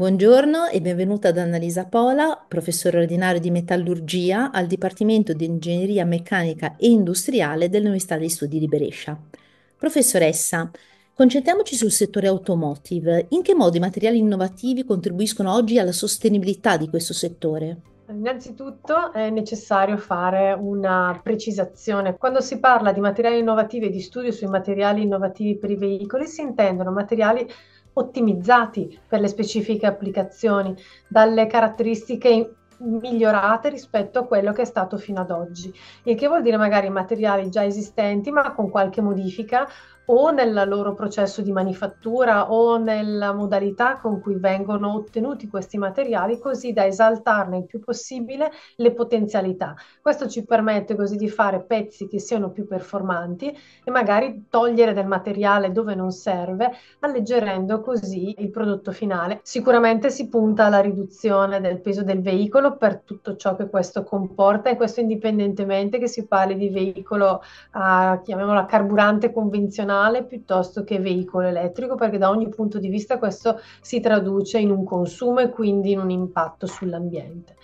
Buongiorno e benvenuta ad Annalisa Pola, professore ordinario di metallurgia al Dipartimento di Ingegneria Meccanica e Industriale dell'Università degli Studi di Brescia. Professoressa, concentriamoci sul settore automotive. In che modo i materiali innovativi contribuiscono oggi alla sostenibilità di questo settore? Innanzitutto è necessario fare una precisazione. Quando si parla di materiali innovativi e di studio sui materiali innovativi per i veicoli, si intendono materiali ottimizzati per le specifiche applicazioni, dalle caratteristiche migliorate rispetto a quello che è stato fino ad oggi, il che vuol dire magari materiali già esistenti ma con qualche modifica o nel loro processo di manifattura o nella modalità con cui vengono ottenuti questi materiali, così da esaltarne il più possibile le potenzialità. Questo ci permette così di fare pezzi che siano più performanti e magari togliere del materiale dove non serve, alleggerendo così il prodotto finale. Sicuramente si punta alla riduzione del peso del veicolo per tutto ciò che questo comporta e questo indipendentemente che si parli di veicolo, a, ah, chiamiamolo a carburante convenzionale normale piuttosto che veicolo elettrico, perché da ogni punto di vista questo si traduce in un consumo e quindi in un impatto sull'ambiente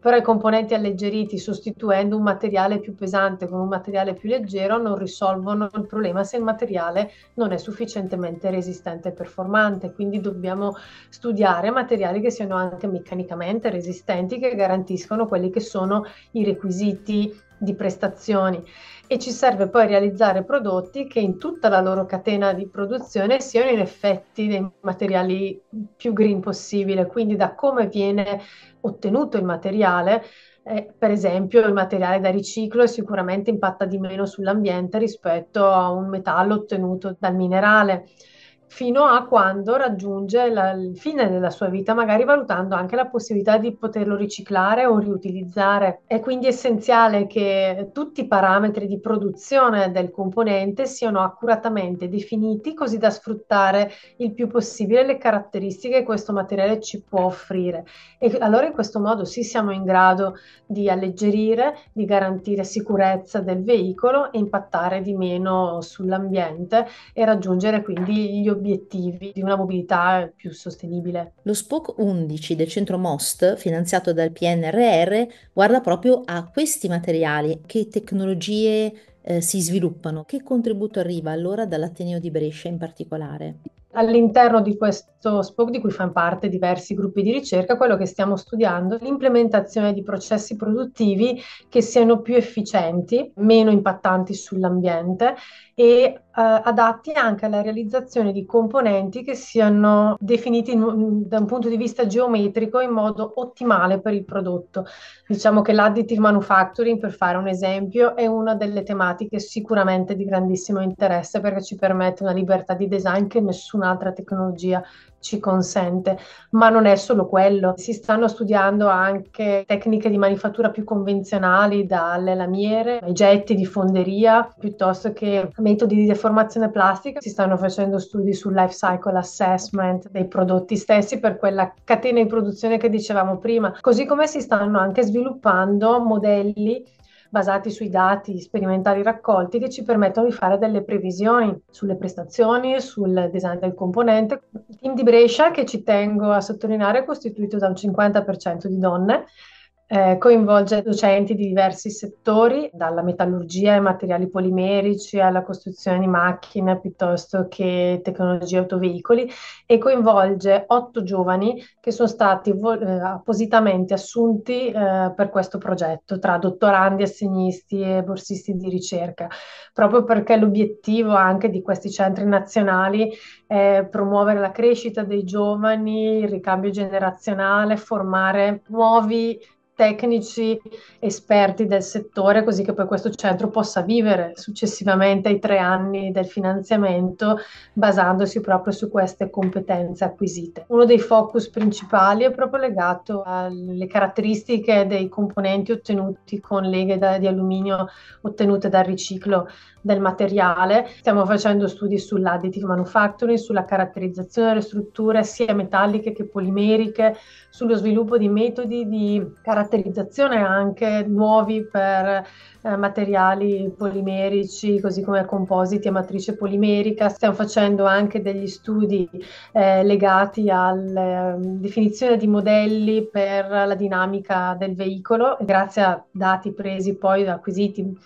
però i componenti alleggeriti sostituendo un materiale più pesante con un materiale più leggero non risolvono il problema se il materiale non è sufficientemente resistente e performante, quindi dobbiamo studiare materiali che siano anche meccanicamente resistenti, che garantiscono quelli che sono i requisiti di prestazioni e ci serve poi realizzare prodotti che in tutta la loro catena di produzione siano in effetti dei materiali più green possibile, quindi da come viene ottenuto il materiale eh, per esempio il materiale da riciclo sicuramente impatta di meno sull'ambiente rispetto a un metallo ottenuto dal minerale fino a quando raggiunge la, il fine della sua vita, magari valutando anche la possibilità di poterlo riciclare o riutilizzare. È quindi essenziale che tutti i parametri di produzione del componente siano accuratamente definiti così da sfruttare il più possibile le caratteristiche che questo materiale ci può offrire. E allora in questo modo sì siamo in grado di alleggerire, di garantire sicurezza del veicolo e impattare di meno sull'ambiente e raggiungere quindi gli obiettivi obiettivi di una mobilità più sostenibile. Lo SPOC 11 del centro MOST, finanziato dal PNRR, guarda proprio a questi materiali, che tecnologie eh, si sviluppano, che contributo arriva allora dall'Ateneo di Brescia in particolare? All'interno di questo SPOC, di cui fanno parte diversi gruppi di ricerca, quello che stiamo studiando è l'implementazione di processi produttivi che siano più efficienti, meno impattanti sull'ambiente e eh, adatti anche alla realizzazione di componenti che siano definiti in, da un punto di vista geometrico in modo ottimale per il prodotto. Diciamo che l'additive manufacturing, per fare un esempio, è una delle tematiche sicuramente di grandissimo interesse perché ci permette una libertà di design che nessun'altra tecnologia ci consente, ma non è solo quello. Si stanno studiando anche tecniche di manifattura più convenzionali, dalle lamiere ai getti di fonderia, piuttosto che metodi di deformazione plastica. Si stanno facendo studi sul life cycle assessment dei prodotti stessi per quella catena di produzione che dicevamo prima, così come si stanno anche sviluppando modelli basati sui dati sperimentali raccolti che ci permettono di fare delle previsioni sulle prestazioni, sul design del componente. Il team di Brescia, che ci tengo a sottolineare, è costituito da un 50% di donne, eh, coinvolge docenti di diversi settori, dalla metallurgia ai materiali polimerici alla costruzione di macchine piuttosto che tecnologie autoveicoli e coinvolge otto giovani che sono stati vo- eh, appositamente assunti eh, per questo progetto tra dottorandi, assegnisti e borsisti di ricerca, proprio perché l'obiettivo anche di questi centri nazionali è promuovere la crescita dei giovani, il ricambio generazionale, formare nuovi tecnici esperti del settore così che poi questo centro possa vivere successivamente ai tre anni del finanziamento basandosi proprio su queste competenze acquisite. Uno dei focus principali è proprio legato alle caratteristiche dei componenti ottenuti con leghe da, di alluminio ottenute dal riciclo del materiale. Stiamo facendo studi sull'additive manufacturing, sulla caratterizzazione delle strutture sia metalliche che polimeriche, sullo sviluppo di metodi di caratterizzazione anche nuovi per eh, materiali polimerici, così come compositi a matrice polimerica. Stiamo facendo anche degli studi eh, legati alla eh, definizione di modelli per la dinamica del veicolo, grazie a dati presi poi da acquisiti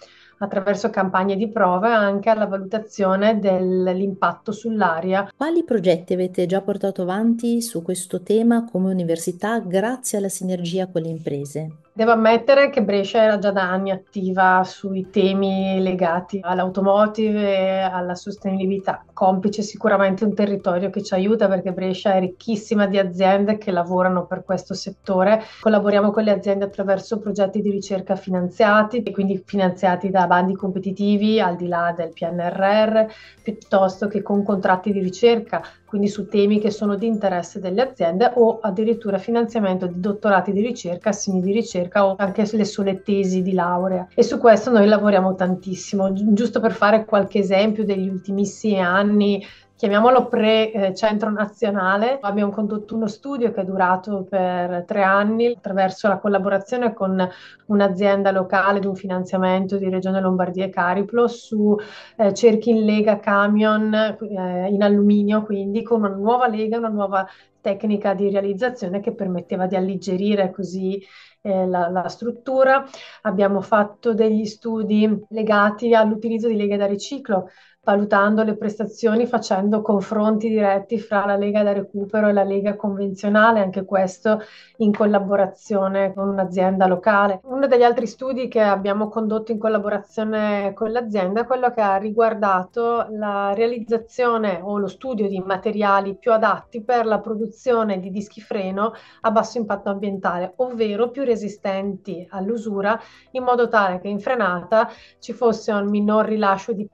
attraverso campagne di prove anche alla valutazione dell'impatto sull'aria. Quali progetti avete già portato avanti su questo tema come università grazie alla sinergia con le imprese? Devo ammettere che Brescia era già da anni attiva sui temi legati all'automotive e alla sostenibilità. Complice sicuramente un territorio che ci aiuta perché Brescia è ricchissima di aziende che lavorano per questo settore. Collaboriamo con le aziende attraverso progetti di ricerca finanziati e quindi finanziati da bandi competitivi al di là del PNRR, piuttosto che con contratti di ricerca, quindi su temi che sono di interesse delle aziende o addirittura finanziamento di dottorati di ricerca, assegni di ricerca ricerca o anche sulle, sulle tesi di laurea e su questo noi lavoriamo tantissimo. giusto per fare qualche esempio degli ultimissimi anni, chiamiamolo pre-centro nazionale. Abbiamo condotto uno studio che è durato per tre anni attraverso la collaborazione con un'azienda locale di un finanziamento di Regione Lombardia e Cariplo su eh, cerchi in lega camion eh, in alluminio, quindi con una nuova lega, una nuova tecnica di realizzazione che permetteva di alleggerire così eh, la, la, struttura. Abbiamo fatto degli studi legati all'utilizzo di leghe da riciclo valutando le prestazioni, facendo confronti diretti fra la Lega da recupero e la Lega convenzionale, anche questo in collaborazione con un'azienda locale. Uno degli altri studi che abbiamo condotto in collaborazione con l'azienda è quello che ha riguardato la realizzazione o lo studio di materiali più adatti per la produzione di dischi freno a basso impatto ambientale, ovvero più resistenti all'usura, in modo tale che in frenata ci fosse un minor rilascio di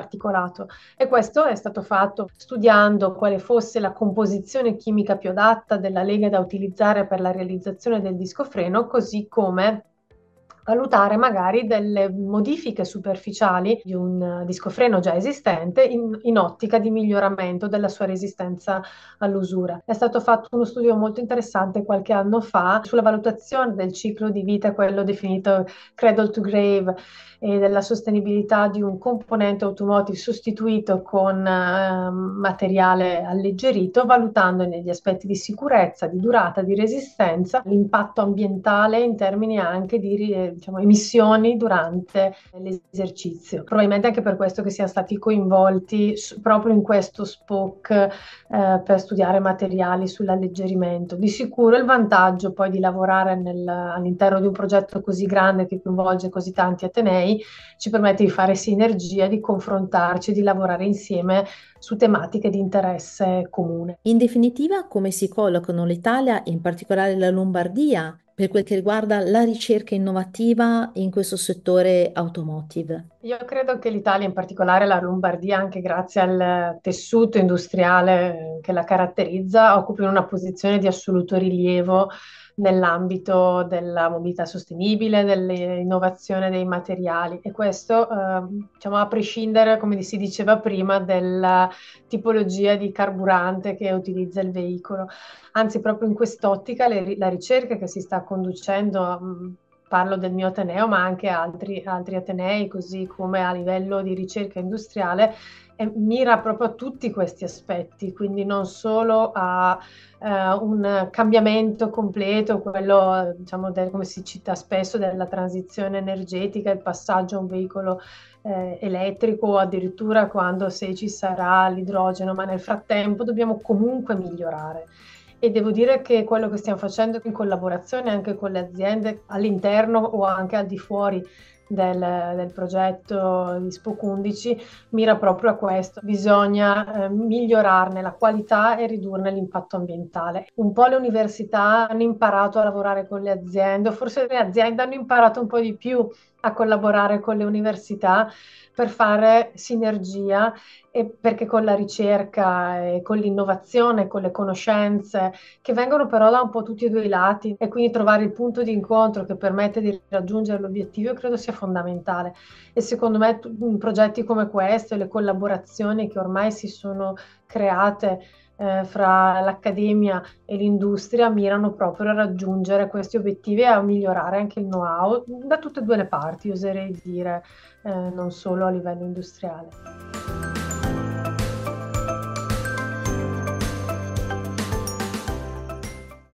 particolato e questo è stato fatto studiando quale fosse la composizione chimica più adatta della lega da utilizzare per la realizzazione del disco freno, così come valutare magari delle modifiche superficiali di un disco freno già esistente in, in ottica di miglioramento della sua resistenza all'usura. È stato fatto uno studio molto interessante qualche anno fa sulla valutazione del ciclo di vita, quello definito cradle to grave, e della sostenibilità di un componente automotive sostituito con eh, materiale alleggerito, valutando negli aspetti di sicurezza, di durata, di resistenza, l'impatto ambientale in termini anche di diciamo, emissioni durante l'esercizio. Probabilmente anche per questo che siano stati coinvolti proprio in questo SPOC eh, per studiare materiali sull'alleggerimento. Di sicuro il vantaggio poi di lavorare nel, all'interno di un progetto così grande che coinvolge così tanti atenei ci permette di fare sinergia, di confrontarci, di lavorare insieme su tematiche di interesse comune. In definitiva, come si collocano l'Italia, in particolare la Lombardia, per quel che riguarda la ricerca innovativa in questo settore automotive? Io credo che l'Italia, in particolare la Lombardia, anche grazie al tessuto industriale che la caratterizza, occupi una posizione di assoluto rilievo nell'ambito della mobilità sostenibile, dell'innovazione dei materiali e questo eh, diciamo a prescindere, come si diceva prima, della tipologia di carburante che utilizza il veicolo. Anzi, proprio in quest'ottica le, la ricerca che si sta conducendo mh, parlo del mio Ateneo, ma anche altri, altri, Atenei, così come a livello di ricerca industriale, e mira proprio a tutti questi aspetti, quindi non solo a eh, un cambiamento completo, quello diciamo del, come si cita spesso della transizione energetica, il passaggio a un veicolo eh, elettrico o addirittura quando se ci sarà l'idrogeno, ma nel frattempo dobbiamo comunque migliorare e devo dire che quello che stiamo facendo in collaborazione anche con le aziende all'interno o anche al di fuori del, del progetto di SPOC 11 mira proprio a questo, bisogna eh, migliorarne la qualità e ridurne l'impatto ambientale. Un po' le università hanno imparato a lavorare con le aziende, forse le aziende hanno imparato un po' di più a collaborare con le università per fare sinergia perché con la ricerca e con l'innovazione, con le conoscenze, che vengono però da un po' tutti e due i lati e quindi trovare il punto di incontro che permette di raggiungere l'obiettivo credo sia fondamentale e secondo me progetti come questo, e le collaborazioni che ormai si sono create eh, fra l'accademia e l'industria mirano proprio a raggiungere questi obiettivi e a migliorare anche il know-how da tutte e due le parti, oserei dire, eh, non solo a livello industriale.